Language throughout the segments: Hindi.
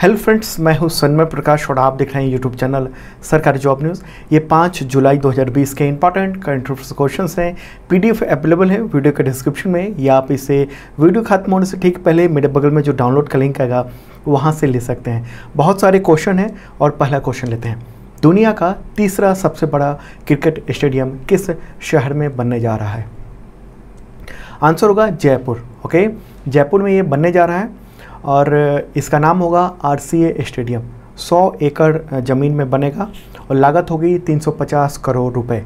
हेलो फ्रेंड्स मैं हूं सन्मय प्रकाश और आप देख रहे हैं यूट्यूब चैनल सरकारी जॉब न्यूज़ ये पाँच जुलाई 2020 के इंपॉर्टेंट करंट अफेयर्स क्वेश्चन हैं पीडीएफ अवेलेबल है वीडियो के डिस्क्रिप्शन में या आप इसे वीडियो खत्म होने से ठीक पहले मेरे बगल में जो डाउनलोड का लिंक आएगा वहाँ से ले सकते हैं बहुत सारे क्वेश्चन हैं और पहला क्वेश्चन लेते हैं दुनिया का तीसरा सबसे बड़ा क्रिकेट स्टेडियम किस शहर में बनने जा रहा है आंसर होगा जयपुर ओके जयपुर में ये बनने जा रहा है और इसका नाम होगा आर स्टेडियम 100 एकड़ ज़मीन में बनेगा और लागत होगी 350 करोड़ रुपए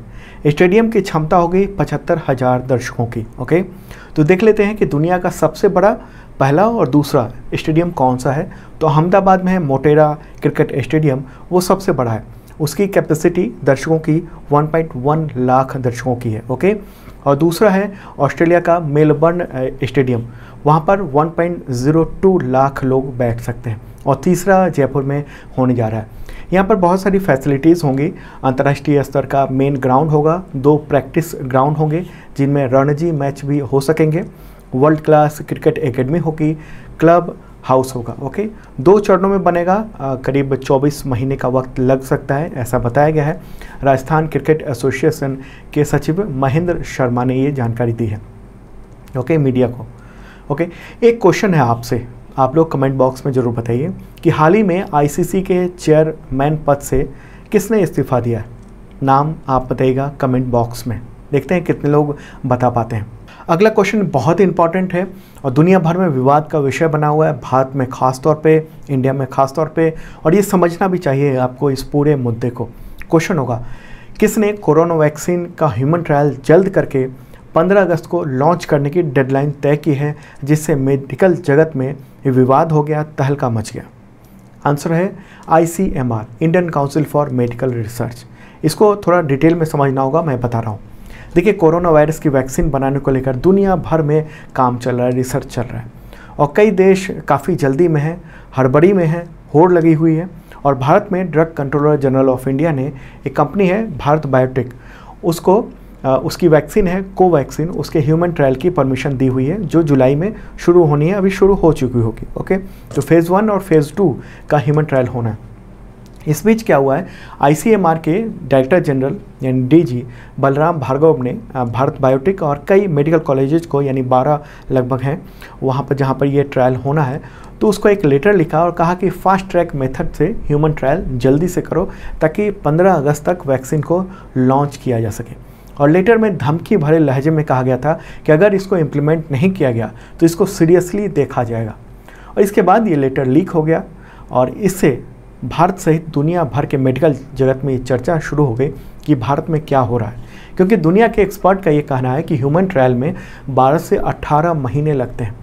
स्टेडियम की क्षमता होगी पचहत्तर हज़ार दर्शकों की ओके तो देख लेते हैं कि दुनिया का सबसे बड़ा पहला और दूसरा स्टेडियम कौन सा है तो अहमदाबाद में है मोटेरा क्रिकेट स्टेडियम वो सबसे बड़ा है उसकी कैपेसिटी दर्शकों की 1.1 लाख दर्शकों की है ओके और दूसरा है ऑस्ट्रेलिया का मेलबर्न स्टेडियम वहाँ पर 1.02 लाख लोग बैठ सकते हैं और तीसरा जयपुर में होने जा रहा है यहाँ पर बहुत सारी फैसिलिटीज़ होंगी अंतर्राष्ट्रीय स्तर का मेन ग्राउंड होगा दो प्रैक्टिस ग्राउंड होंगे जिनमें रणजी मैच भी हो सकेंगे वर्ल्ड क्लास क्रिकेट एकेडमी होगी क्लब हाउस होगा ओके दो चरणों में बनेगा करीब 24 महीने का वक्त लग सकता है ऐसा बताया गया है राजस्थान क्रिकेट एसोसिएशन के सचिव महेंद्र शर्मा ने ये जानकारी दी है ओके मीडिया को ओके एक क्वेश्चन है आपसे आप लोग कमेंट बॉक्स में ज़रूर बताइए कि हाल ही में आईसीसी के चेयरमैन पद से किसने इस्तीफा दिया है नाम आप बताइएगा कमेंट बॉक्स में देखते हैं कितने लोग बता पाते हैं अगला क्वेश्चन बहुत ही इंपॉर्टेंट है और दुनिया भर में विवाद का विषय बना हुआ है भारत में खास तौर पे इंडिया में खास तौर पे और ये समझना भी चाहिए आपको इस पूरे मुद्दे को क्वेश्चन होगा किसने कोरोना वैक्सीन का ह्यूमन ट्रायल जल्द करके 15 अगस्त को लॉन्च करने की डेडलाइन तय की है जिससे मेडिकल जगत में विवाद हो गया तहलका मच गया आंसर है ICMR Indian council for medical research इसको थोड़ा डिटेल में समझना होगा मैं बता रहा हूँ देखिए कोरोना वायरस की वैक्सीन बनाने को लेकर दुनिया भर में काम चल रहा है रिसर्च चल रहा है और कई देश काफ़ी जल्दी में है हड़बड़ी में हैं होड़ लगी हुई है और भारत में drug controller general of India ने एक कंपनी है भारत बायोटेक उसको उसकी वैक्सीन है कोवैक्सीन उसके ह्यूमन ट्रायल की परमिशन दी हुई है जो जुलाई में शुरू होनी है अभी शुरू हो चुकी होगी ओके तो फेज़ वन और फेज़ टू का ह्यूमन ट्रायल होना है इस बीच क्या हुआ है आईसीएमआर के डायरेक्टर जनरल यानी डीजी बलराम भार्गव ने भारत बायोटेक और कई मेडिकल कॉलेजेस को यानी 12 लगभग हैं वहाँ पर जहाँ पर ये ट्रायल होना है तो उसको एक लेटर लिखा और कहा कि फास्ट ट्रैक मेथड से ह्यूमन ट्रायल जल्दी से करो ताकि 15 अगस्त तक वैक्सीन को लॉन्च किया जा सके और लेटर में धमकी भरे लहजे में कहा गया था कि अगर इसको इम्प्लीमेंट नहीं किया गया तो इसको सीरियसली देखा जाएगा और इसके बाद ये लेटर लीक हो गया और इससे भारत सहित दुनिया भर के मेडिकल जगत में ये चर्चा शुरू हो गई कि भारत में क्या हो रहा है क्योंकि दुनिया के एक्सपर्ट का ये कहना है कि ह्यूमन ट्रायल में 12 से 18 महीने लगते हैं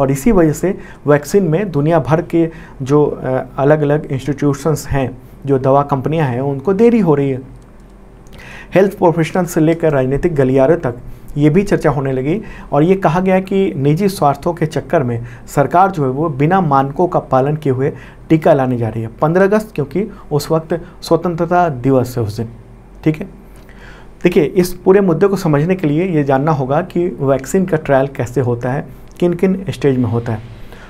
और इसी वजह से वैक्सीन में दुनिया भर के जो अलग अलग इंस्टीट्यूशंस हैं जो दवा कंपनियां हैं उनको देरी हो रही है हेल्थ प्रोफेशनल से लेकर राजनीतिक गलियारे तक ये भी चर्चा होने लगी और ये कहा गया कि निजी स्वार्थों के चक्कर में सरकार जो है वो बिना मानकों का पालन किए हुए टीका लाने जा रही है पंद्रह अगस्त क्योंकि उस वक्त स्वतंत्रता दिवस है उस दिन ठीक है देखिए इस पूरे मुद्दे को समझने के लिए ये जानना होगा कि वैक्सीन का ट्रायल कैसे होता है किन किन स्टेज में होता है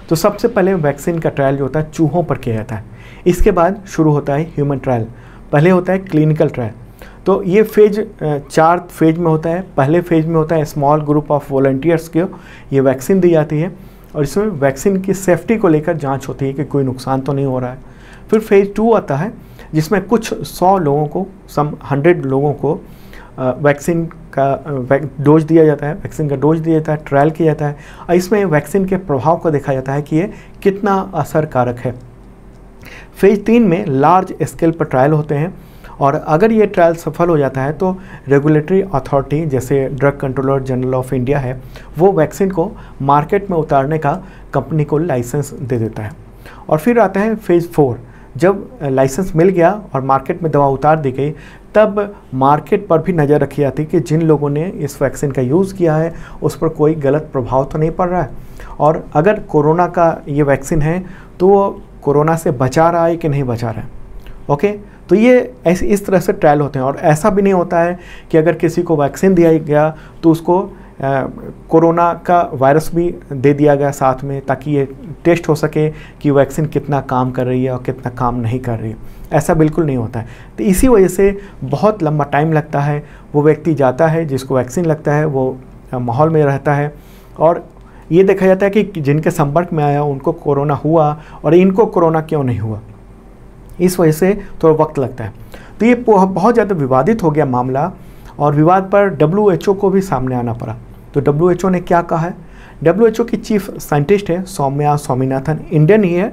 तो सबसे पहले वैक्सीन का ट्रायल जो होता है चूहों पर किया जाता है इसके बाद शुरू होता है ह्यूमन ट्रायल पहले होता है क्लिनिकल ट्रायल तो ये फेज चार फेज में होता है पहले फेज में होता है स्मॉल ग्रुप ऑफ वॉल्टियर्स को ये वैक्सीन दी जाती है और इसमें वैक्सीन की सेफ्टी को लेकर जांच होती है कि कोई नुकसान तो नहीं हो रहा है फिर फेज़ टू आता है जिसमें कुछ सौ लोगों को सम हंड्रेड लोगों को वैक्सीन का डोज दिया जाता है वैक्सीन का डोज दिया जाता है ट्रायल किया जाता है और इसमें वैक्सीन के प्रभाव को देखा जाता है कि ये कितना असरकारक है फेज तीन में लार्ज स्केल पर ट्रायल होते हैं और अगर ये ट्रायल सफल हो जाता है तो रेगुलेटरी अथॉरिटी जैसे drug controller general of India है वो वैक्सीन को मार्केट में उतारने का कंपनी को लाइसेंस दे देता है और फिर आता है फेज़ फोर जब लाइसेंस मिल गया और मार्केट में दवा उतार दी गई तब मार्केट पर भी नज़र रखी जाती कि जिन लोगों ने इस वैक्सीन का यूज़ किया है उस पर कोई गलत प्रभाव तो नहीं पड़ रहा है और अगर कोरोना का ये वैक्सीन है तो वो कोरोना से बचा रहा है कि नहीं बचा रहा है ओके तो ये ऐसे इस तरह से ट्रायल होते हैं और ऐसा भी नहीं होता है कि अगर किसी को वैक्सीन दिया गया तो उसको कोरोना का वायरस भी दे दिया गया साथ में ताकि ये टेस्ट हो सके कि वैक्सीन कितना काम कर रही है और कितना काम नहीं कर रही ऐसा बिल्कुल नहीं होता है तो इसी वजह से बहुत लंबा टाइम लगता है वो व्यक्ति जाता है जिसको वैक्सीन लगता है वो माहौल में रहता है और ये देखा जाता है कि जिनके संपर्क में आया उनको कोरोना हुआ और इनको कोरोना क्यों नहीं हुआ इस वजह से थोड़ा वक्त लगता है तो ये बहुत ज़्यादा विवादित हो गया मामला और विवाद पर डब्ल्यू को भी सामने आना पड़ा तो डब्ल्यू ने क्या कहा है डब्ल्यू की चीफ साइंटिस्ट है सौम्या स्वामीनाथन इंडियन ही है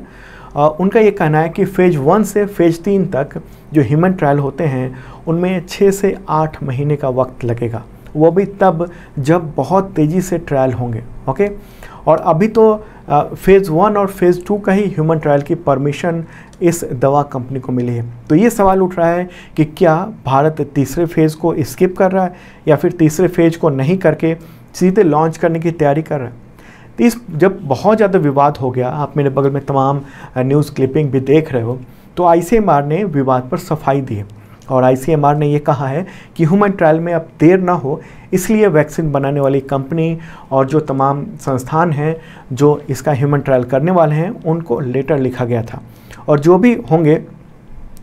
उनका ये कहना है कि फेज वन से फेज तीन तक जो ह्यूमन ट्रायल होते हैं उनमें छः से आठ महीने का वक्त लगेगा वो भी तब जब बहुत तेज़ी से ट्रायल होंगे ओके और अभी तो फ़ेज़ वन और फ़ेज़ टू का ही ह्यूमन ट्रायल की परमिशन इस दवा कंपनी को मिली है तो ये सवाल उठ रहा है कि क्या भारत तीसरे फेज़ को स्किप कर रहा है या फिर तीसरे फेज़ को नहीं करके सीधे लॉन्च करने की तैयारी कर रहा है तो इस जब बहुत ज़्यादा विवाद हो गया आप मेरे बगल में तमाम न्यूज़ क्लिपिंग भी देख रहे हो तो आई ने विवाद पर सफाई दी है और आईसीएमआर ने यह कहा है कि ह्यूमन ट्रायल में अब देर ना हो इसलिए वैक्सीन बनाने वाली कंपनी और जो तमाम संस्थान हैं जो इसका ह्यूमन ट्रायल करने वाले हैं उनको लेटर लिखा गया था और जो भी होंगे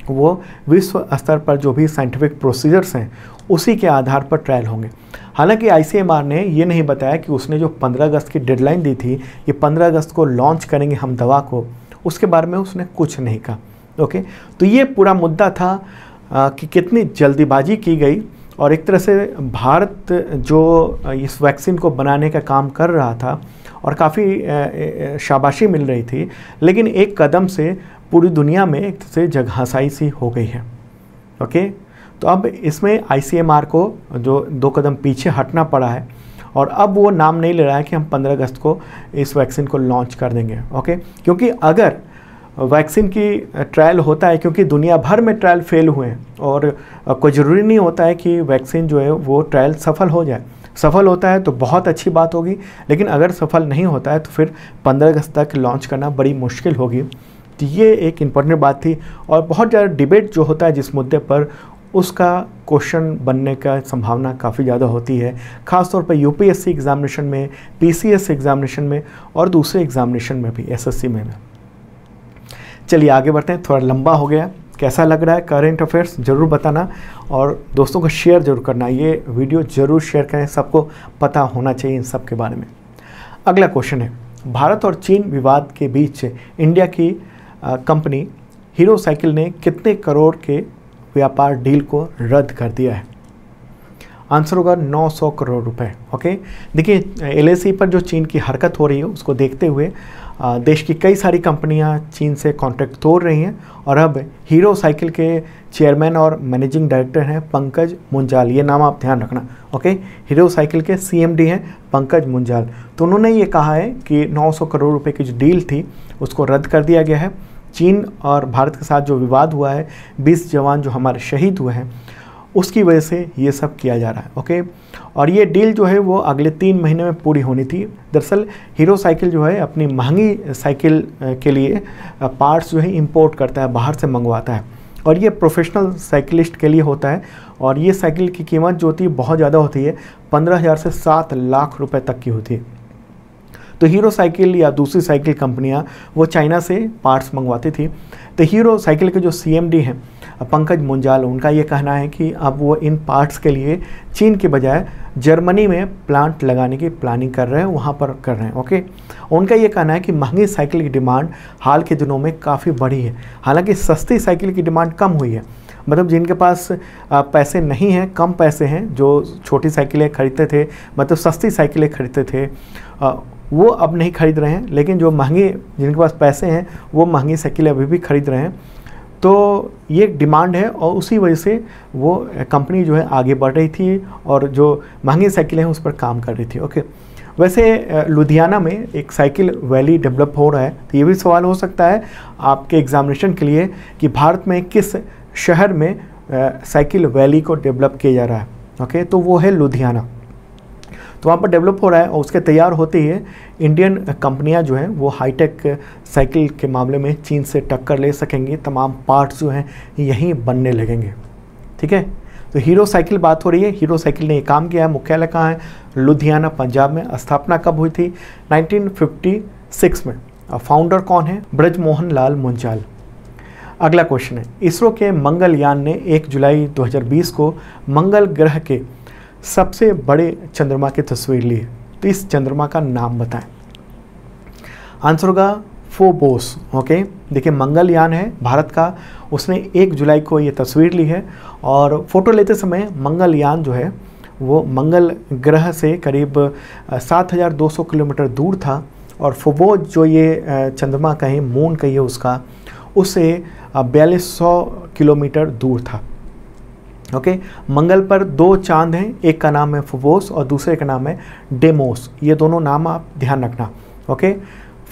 वो विश्व स्तर पर जो भी साइंटिफिक प्रोसीजर्स हैं उसी के आधार पर ट्रायल होंगे हालांकि आईसीएमआर ने ये नहीं बताया कि उसने जो 15 अगस्त की डेडलाइन दी थी ये 15 अगस्त को लॉन्च करेंगे हम दवा को उसके बारे में उसने कुछ नहीं कहा ओके तो ये पूरा मुद्दा था कि कितनी जल्दीबाजी की गई और एक तरह से भारत जो इस वैक्सीन को बनाने का काम कर रहा था और काफ़ी शाबाशी मिल रही थी लेकिन एक कदम से पूरी दुनिया में एक से जगहसाई सी हो गई है ओके तो अब इसमें आई को जो दो कदम पीछे हटना पड़ा है और अब वो नाम नहीं ले रहा है कि हम 15 अगस्त को इस वैक्सीन को लॉन्च कर देंगे ओके क्योंकि अगर वैक्सीन की ट्रायल होता है क्योंकि दुनिया भर में ट्रायल फेल हुए हैं और कोई ज़रूरी नहीं होता है कि वैक्सीन जो है वो ट्रायल सफल हो जाए सफल होता है तो बहुत अच्छी बात होगी लेकिन अगर सफल नहीं होता है तो फिर 15 अगस्त तक लॉन्च करना बड़ी मुश्किल होगी तो ये एक इम्पोर्टेंट बात थी और बहुत ज़्यादा डिबेट जो होता है जिस मुद्दे पर उसका क्वेश्चन बनने का संभावना काफ़ी ज़्यादा होती है खासतौर पर यूपीएससी एग्ज़ामिनेशन में पीसीएस एग्ज़ामिनेशन में और दूसरे एग्ज़ामिनेशन में भी एसएससी में चलिए आगे बढ़ते हैं थोड़ा लंबा हो गया कैसा लग रहा है करेंट अफेयर्स ज़रूर बताना और दोस्तों को शेयर ज़रूर करना ये वीडियो ज़रूर शेयर करें सबको पता होना चाहिए इन सब के बारे में अगला क्वेश्चन है भारत और चीन विवाद के बीच इंडिया की कंपनी हीरो साइकिल ने कितने करोड़ के व्यापार डील को रद्द कर दिया है आंसर होगा 900 करोड़ रुपए ओके देखिए एल पर जो चीन की हरकत हो रही है उसको देखते हुए देश की कई सारी कंपनियां चीन से कॉन्ट्रैक्ट तोड़ रही हैं और अब हीरो साइकिल के चेयरमैन और मैनेजिंग डायरेक्टर हैं पंकज मुंजाल ये नाम आप ध्यान रखना ओके हीरो साइकिल के सीएमडी हैं पंकज मुंजाल तो उन्होंने ये कहा है कि 900 करोड़ रुपए की जो डील थी उसको रद्द कर दिया गया है चीन और भारत के साथ जो विवाद हुआ है बीस जवान जो हमारे शहीद हुए हैं उसकी वजह से ये सब किया जा रहा है ओके और ये डील जो है वो अगले तीन महीने में पूरी होनी थी दरअसल हीरो साइकिल जो है अपनी महंगी साइकिल के लिए पार्ट्स जो है इम्पोर्ट करता है बाहर से मंगवाता है और ये प्रोफेशनल साइकिलिस्ट के लिए होता है और ये साइकिल की कीमत जो होती है बहुत ज़्यादा होती है पंद्रह हज़ार से सात लाख रुपए तक की होती है तो हीरो साइकिल या दूसरी साइकिल कंपनियां वो चाइना से पार्ट्स मंगवाती थी तो हीरो साइकिल के जो सी हैं पंकज मुंजाल उनका ये कहना है कि अब वो इन पार्ट्स के लिए चीन के बजाय जर्मनी में प्लांट लगाने की प्लानिंग कर रहे हैं वहाँ पर कर रहे हैं ओके उनका ये कहना है कि महंगी साइकिल की डिमांड हाल के दिनों में काफ़ी बढ़ी है हालांकि सस्ती साइकिल की डिमांड कम हुई है मतलब जिनके पास पैसे नहीं हैं कम पैसे हैं जो छोटी साइकिलें खरीदते थे मतलब सस्ती साइकिलें खरीदते थे वो अब नहीं खरीद रहे हैं लेकिन जो महंगे जिनके पास पैसे हैं वो महंगी साइकिलें अभी भी खरीद रहे हैं तो ये डिमांड है और उसी वजह से वो कंपनी जो है आगे बढ़ रही थी और जो महंगी साइकिलें हैं उस पर काम कर रही थी ओके वैसे लुधियाना में एक साइकिल वैली डेवलप हो रहा है तो ये भी सवाल हो सकता है आपके एग्जामिनेशन के लिए कि भारत में किस शहर में साइकिल वैली को डेवलप किया जा रहा है ओके तो वो है लुधियाना तो वहाँ पर डेवलप हो रहा है और उसके तैयार होते ही इंडियन कंपनियाँ जो हैं वो हाईटेक साइकिल के मामले में चीन से टक्कर ले सकेंगी तमाम पार्ट्स जो हैं यहीं बनने लगेंगे ठीक है तो हीरो साइकिल बात हो रही है हीरो साइकिल ने ये काम किया है मुख्यालय कहाँ है लुधियाना पंजाब में स्थापना कब हुई थी 1956 में और फाउंडर कौन है ब्रजमोहन लाल मुंजाल अगला क्वेश्चन है इसरो के मंगलयान ने 1 जुलाई 2020 को मंगल ग्रह के सबसे बड़े चंद्रमा की तस्वीर ली है तो इस चंद्रमा का नाम बताएं आंसर होगा फोबोस ओके देखिए मंगलयान है भारत का उसने एक जुलाई को ये तस्वीर ली है और फोटो लेते समय मंगलयान जो है वो मंगल ग्रह से करीब 7,200 किलोमीटर दूर था और फोबोज जो ये चंद्रमा कहें मून कहिए उसका उसे बयालीस किलोमीटर दूर था ओके okay? मंगल पर दो चांद हैं एक का नाम है फोबोस और दूसरे का नाम है डेमोस ये दोनों नाम आप ध्यान रखना ओके okay?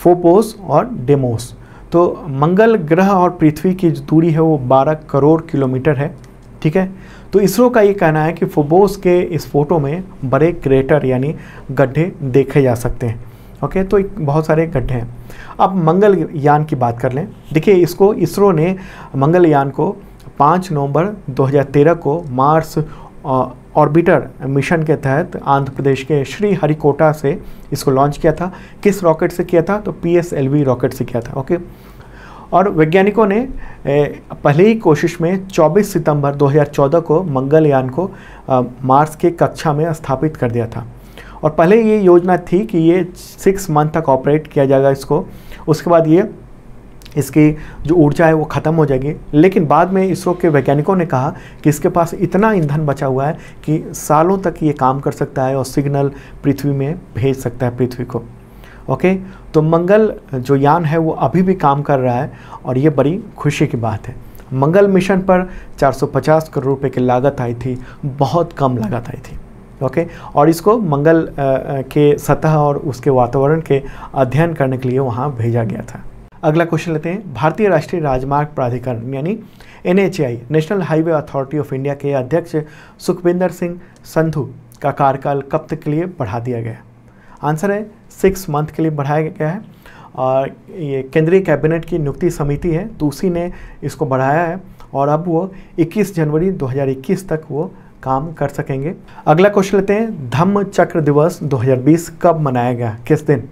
फोपोस और डेमोस तो मंगल ग्रह और पृथ्वी की जो दूरी है वो 12 करोड़ किलोमीटर है ठीक है तो इसरो का ये कहना है कि फोबोस के इस फोटो में बड़े क्रेटर यानी गड्ढे देखे जा सकते हैं ओके तो बहुत सारे गड्ढे हैं अब मंगल यान की बात कर लें देखिए इसको इसरो ने मंगल यान को पाँच नवंबर 2013 को मार्स ऑर्बिटर मिशन के तहत आंध्र प्रदेश के श्री हरिकोटा से इसको लॉन्च किया था किस रॉकेट से किया था तो पी रॉकेट से किया था ओके और वैज्ञानिकों ने पहले ही कोशिश में 24 सितंबर 2014 को मंगलयान को मार्स के कक्षा में स्थापित कर दिया था और पहले ये योजना थी कि ये सिक्स मंथ तक ऑपरेट किया जाएगा इसको उसके बाद ये इसकी जो ऊर्जा है वो ख़त्म हो जाएगी लेकिन बाद में इसरो के वैज्ञानिकों ने कहा कि इसके पास इतना ईंधन बचा हुआ है कि सालों तक ये काम कर सकता है और सिग्नल पृथ्वी में भेज सकता है पृथ्वी को ओके तो मंगल जो यान है वो अभी भी काम कर रहा है और ये बड़ी खुशी की बात है मंगल मिशन पर 450 करोड़ रुपए की लागत आई थी बहुत कम लागत आई थी ओके और इसको मंगल के सतह और उसके वातावरण के अध्ययन करने के लिए वहाँ भेजा गया था अगला क्वेश्चन लेते हैं भारतीय राष्ट्रीय राजमार्ग प्राधिकरण यानी N national highway authority of India के अध्यक्ष सुखविंदर सिंह संधू का कार्यकाल कब तक के लिए बढ़ा दिया गया आंसर है सिक्स मंथ के लिए बढ़ाया गया है और ये केंद्रीय कैबिनेट की नियुक्ति समिति है तो उसी ने इसको बढ़ाया है और अब वो 21 जनवरी 2021 तक वो काम कर सकेंगे अगला क्वेश्चन लेते हैं धम्म चक्र दिवस 2020 कब मनाया गया किस दिन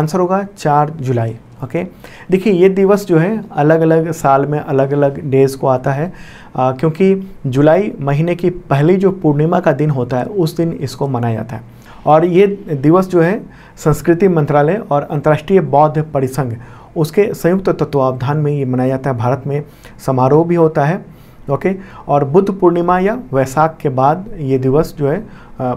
आंसर होगा 4 जुलाई ओके देखिए ये दिवस जो है अलग अलग साल में अलग अलग डेज़ को आता है आ, क्योंकि जुलाई महीने की पहली जो पूर्णिमा का दिन होता है उस दिन इसको मनाया जाता है और ये दिवस जो है संस्कृति मंत्रालय और अंतर्राष्ट्रीय बौद्ध परिसंघ उसके संयुक्त तत्वावधान में ये मनाया जाता है भारत में समारोह भी होता है ओके और बुद्ध पूर्णिमा या वैसाख के बाद ये दिवस जो है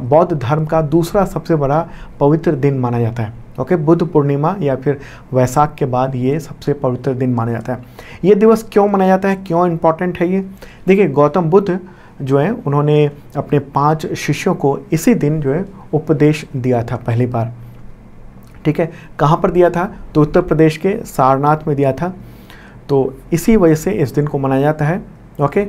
बौद्ध धर्म का दूसरा सबसे बड़ा पवित्र दिन माना जाता है ओके okay, बुद्ध पूर्णिमा या फिर वैसाख के बाद ये सबसे पवित्र दिन माना जाता है ये दिवस क्यों मनाया जाता है क्यों इम्पोर्टेंट है ये देखिए गौतम बुद्ध जो है उन्होंने अपने पांच शिष्यों को इसी दिन जो है उपदेश दिया था पहली बार ठीक है कहाँ पर दिया था तो उत्तर प्रदेश के सारनाथ में दिया था तो इसी वजह से इस दिन को मनाया जाता है ओके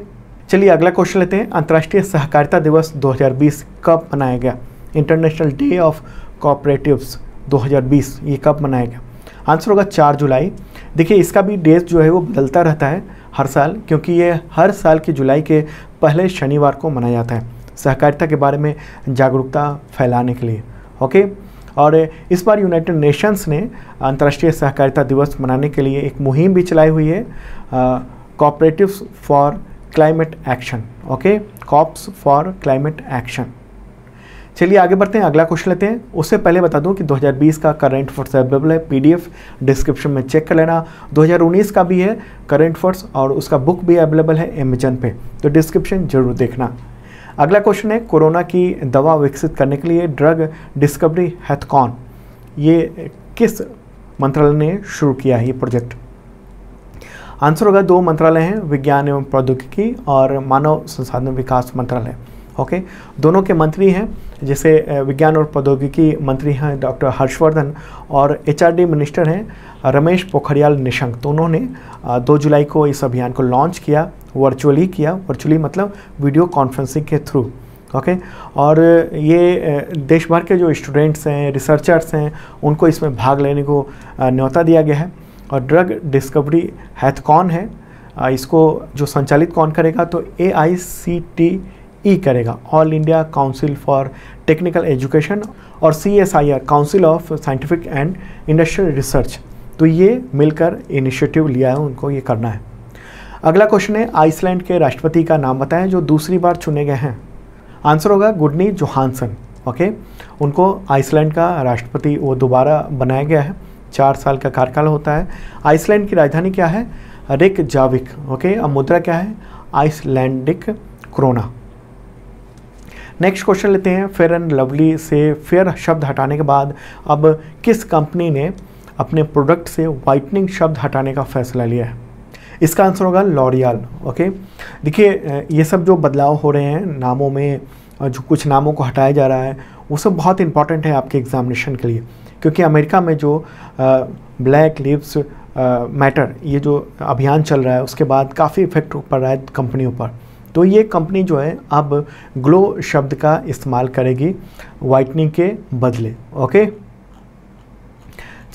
चलिए अगला क्वेश्चन लेते हैं अंतर्राष्ट्रीय सहकारिता दिवस 2020 कब मनाया गया इंटरनेशनल डे ऑफ कॉपरेटिव्स 2020 ये कब मनाया गया आंसर होगा चार जुलाई देखिए इसका भी डेट जो है वो बदलता रहता है हर साल क्योंकि ये हर साल के जुलाई के पहले शनिवार को मनाया जाता है सहकारिता के बारे में जागरूकता फैलाने के लिए ओके और इस बार यूनाइटेड नेशंस ने अंतर्राष्ट्रीय सहकारिता दिवस मनाने के लिए एक मुहिम भी चलाई हुई है cooperatives for climate action okay co-ops for climate action चलिए आगे बढ़ते हैं अगला क्वेश्चन लेते हैं उससे पहले बता दूं कि 2020 का करंट फोर्स अवेलेबल है पीडीएफ डिस्क्रिप्शन में चेक कर लेना 2019 का भी है करंट फोर्स और उसका बुक भी अवेलेबल है अमेजन पे तो डिस्क्रिप्शन जरूर देखना अगला क्वेश्चन है कोरोना की दवा विकसित करने के लिए ड्रग डिस्कवरी हैथकॉन ये किस मंत्रालय ने शुरू किया है ये प्रोजेक्ट आंसर होगा दो मंत्रालय हैं विज्ञान एवं प्रौद्योगिकी और मानव संसाधन विकास मंत्रालय ओके दोनों के मंत्री हैं जैसे विज्ञान और प्रौद्योगिकी मंत्री हैं डॉक्टर हर्षवर्धन और एचआरडी मिनिस्टर हैं रमेश पोखरियाल निशंक दोनों तो ने दो जुलाई को इस अभियान को लॉन्च किया वर्चुअली किया वर्चुअली मतलब वीडियो कॉन्फ्रेंसिंग के थ्रू ओके okay? और ये देश भर के जो स्टूडेंट्स हैं रिसर्चर्स हैं उनको इसमें भाग लेने को न्यौता दिया गया है और ड्रग डिस्कवरी हैथ कौन है इसको जो संचालित कौन करेगा तो A I C T E e करेगा all India council for technical education और C S I R council of scientific and industrial research तो ये मिलकर इनिशिएटिव लिया है उनको ये करना है अगला क्वेश्चन है आइसलैंड के राष्ट्रपति का नाम बताएं जो दूसरी बार चुने गए हैं आंसर होगा गुडनी जोहानसन ओके उनको आइसलैंड का राष्ट्रपति वो दोबारा बनाया गया है चार साल का कार्यकाल होता है आइसलैंड की राजधानी क्या है रिक जाविक ओके अब मुद्रा क्या है आइसलैंडिक क्रोना नेक्स्ट क्वेश्चन लेते हैं फेयर एंड लवली से फेयर शब्द हटाने के बाद अब किस कंपनी ने अपने प्रोडक्ट से वाइटनिंग शब्द हटाने का फैसला लिया है इसका आंसर होगा लॉरियल ओके देखिए ये सब जो बदलाव हो रहे हैं नामों में जो कुछ नामों को हटाया जा रहा है वो सब बहुत इंपॉर्टेंट है आपके एग्जामिनेशन के लिए क्योंकि अमेरिका में जो ब्लैक लिप्स मैटर ये जो अभियान चल रहा है उसके बाद काफ़ी इफेक्ट पड़ रहा है कंपनियों पर तो ये कंपनी जो है अब ग्लो शब्द का इस्तेमाल करेगी वाइटनिंग के बदले ओके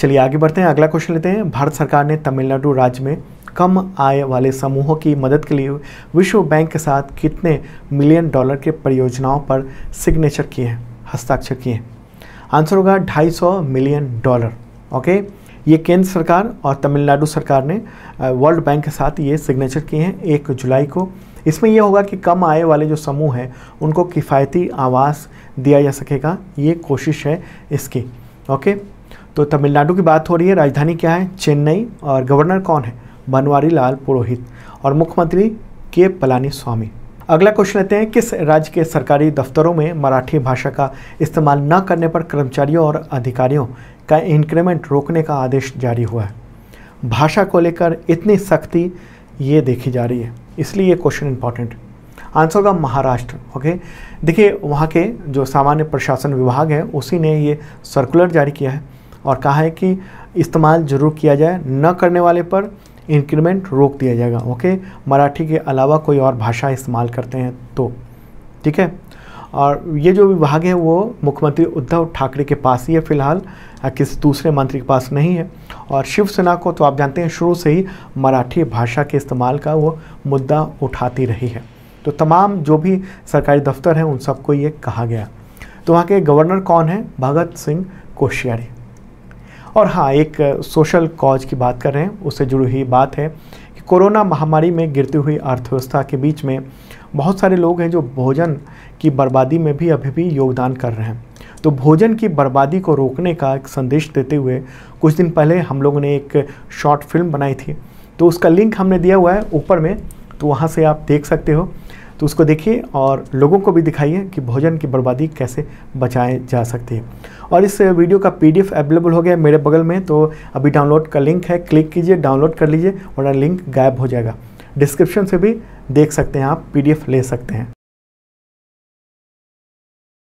चलिए आगे बढ़ते हैं अगला क्वेश्चन लेते हैं भारत सरकार ने तमिलनाडु राज्य में कम आय वाले समूहों की मदद के लिए विश्व बैंक के साथ कितने मिलियन डॉलर के परियोजनाओं पर सिग्नेचर किए हैं हस्ताक्षर किए हैं आंसर होगा 250 मिलियन डॉलर ओके ये केंद्र सरकार और तमिलनाडु सरकार ने वर्ल्ड बैंक के साथ ये सिग्नेचर किए हैं एक जुलाई को इसमें यह होगा कि कम आय वाले जो समूह हैं उनको किफ़ायती आवास दिया जा सकेगा ये कोशिश है इसकी ओके तो तमिलनाडु की बात हो रही है राजधानी क्या है चेन्नई और गवर्नर कौन है बनवारी लाल पुरोहित और मुख्यमंत्री के पलानी स्वामी अगला क्वेश्चन लेते हैं किस राज्य के सरकारी दफ्तरों में मराठी भाषा का इस्तेमाल न करने पर कर्मचारियों और अधिकारियों का इंक्रीमेंट रोकने का आदेश जारी हुआ है भाषा को लेकर इतनी सख्ती ये देखी जा रही है इसलिए ये क्वेश्चन इंपॉर्टेंट है आंसर होगा महाराष्ट्र ओके देखिए वहाँ के जो सामान्य प्रशासन विभाग है उसी ने ये सर्कुलर जारी किया है और कहा है कि इस्तेमाल जरूर किया जाए न करने वाले पर इंक्रीमेंट रोक दिया जाएगा ओके मराठी के अलावा कोई और भाषा इस्तेमाल करते हैं तो ठीक है और ये जो विभाग है वो मुख्यमंत्री उद्धव ठाकरे के पास ही है फिलहाल किसी दूसरे मंत्री के पास नहीं है और शिवसेना को तो आप जानते हैं शुरू से ही मराठी भाषा के इस्तेमाल का वो मुद्दा उठाती रही है तो तमाम जो भी सरकारी दफ्तर हैं उन सबको ये कहा गया तो वहाँ के गवर्नर कौन है भगत सिंह कोश्यारी और हाँ एक सोशल कॉज की बात कर रहे हैं उससे जुड़ी हुई बात है कि कोरोना महामारी में गिरती हुई अर्थव्यवस्था के बीच में बहुत सारे लोग हैं जो भोजन की बर्बादी में भी अभी भी योगदान कर रहे हैं तो भोजन की बर्बादी को रोकने का एक संदेश देते हुए कुछ दिन पहले हम लोगों ने एक शॉर्ट फिल्म बनाई थी तो उसका लिंक हमने दिया हुआ है ऊपर में तो वहाँ से आप देख सकते हो तो उसको देखिए और लोगों को भी दिखाइए कि भोजन की बर्बादी कैसे बचाए जा सकती है और इस वीडियो का पीडीएफ अवेलेबल हो गया मेरे बगल में तो अभी डाउनलोड का लिंक है क्लिक कीजिए डाउनलोड कर लीजिए वरना लिंक गायब हो जाएगा डिस्क्रिप्शन से भी देख सकते हैं आप पीडीएफ ले सकते हैं